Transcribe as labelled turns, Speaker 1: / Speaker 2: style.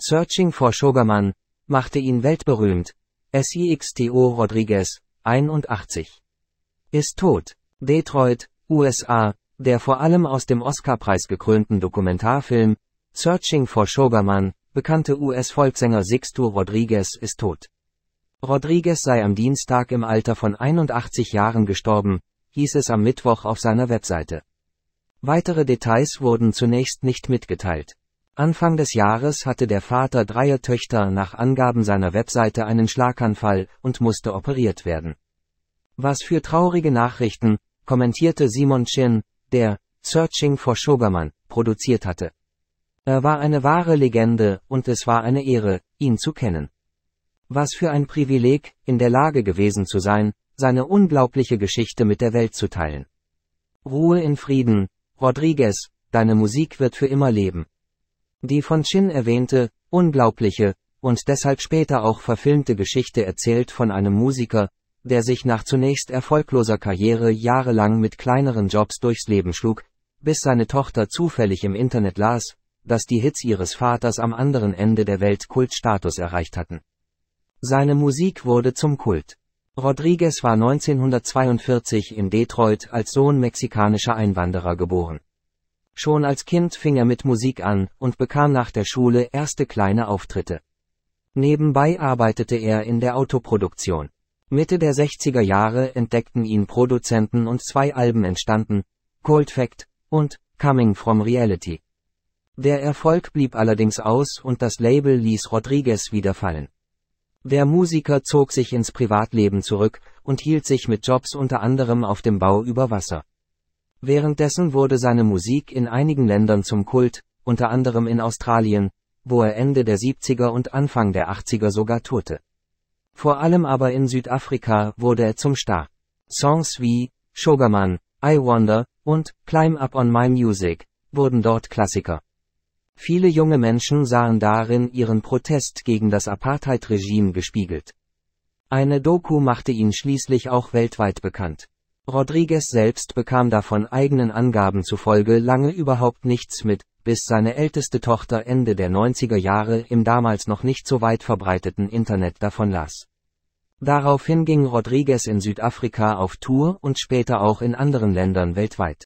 Speaker 1: Searching for Sugarman machte ihn weltberühmt. SIXTO Rodriguez, 81. Ist tot. Detroit, USA, der vor allem aus dem Oscarpreis gekrönten Dokumentarfilm Searching for Sugarman, bekannte US-Volkssänger Sixto Rodriguez ist tot. Rodriguez sei am Dienstag im Alter von 81 Jahren gestorben, hieß es am Mittwoch auf seiner Webseite. Weitere Details wurden zunächst nicht mitgeteilt. Anfang des Jahres hatte der Vater dreier Töchter nach Angaben seiner Webseite einen Schlaganfall und musste operiert werden. Was für traurige Nachrichten, kommentierte Simon Chin, der Searching for Sugarman produziert hatte. Er war eine wahre Legende und es war eine Ehre, ihn zu kennen. Was für ein Privileg, in der Lage gewesen zu sein, seine unglaubliche Geschichte mit der Welt zu teilen. Ruhe in Frieden, Rodriguez, deine Musik wird für immer leben. Die von Chin erwähnte, unglaubliche, und deshalb später auch verfilmte Geschichte erzählt von einem Musiker, der sich nach zunächst erfolgloser Karriere jahrelang mit kleineren Jobs durchs Leben schlug, bis seine Tochter zufällig im Internet las, dass die Hits ihres Vaters am anderen Ende der Welt Kultstatus erreicht hatten. Seine Musik wurde zum Kult. Rodriguez war 1942 in Detroit als Sohn mexikanischer Einwanderer geboren. Schon als Kind fing er mit Musik an und bekam nach der Schule erste kleine Auftritte. Nebenbei arbeitete er in der Autoproduktion. Mitte der 60er Jahre entdeckten ihn Produzenten und zwei Alben entstanden, Cold Fact und Coming from Reality. Der Erfolg blieb allerdings aus und das Label ließ Rodriguez wieder fallen. Der Musiker zog sich ins Privatleben zurück und hielt sich mit Jobs unter anderem auf dem Bau über Wasser. Währenddessen wurde seine Musik in einigen Ländern zum Kult, unter anderem in Australien, wo er Ende der 70er und Anfang der 80er sogar tourte. Vor allem aber in Südafrika wurde er zum Star. Songs wie Sugarman, I Wonder und Climb Up on My Music wurden dort Klassiker. Viele junge Menschen sahen darin ihren Protest gegen das Apartheid-Regime gespiegelt. Eine Doku machte ihn schließlich auch weltweit bekannt. Rodriguez selbst bekam davon eigenen Angaben zufolge lange überhaupt nichts mit, bis seine älteste Tochter Ende der 90er Jahre im damals noch nicht so weit verbreiteten Internet davon las. Daraufhin ging Rodriguez in Südafrika auf Tour und später auch in anderen Ländern weltweit.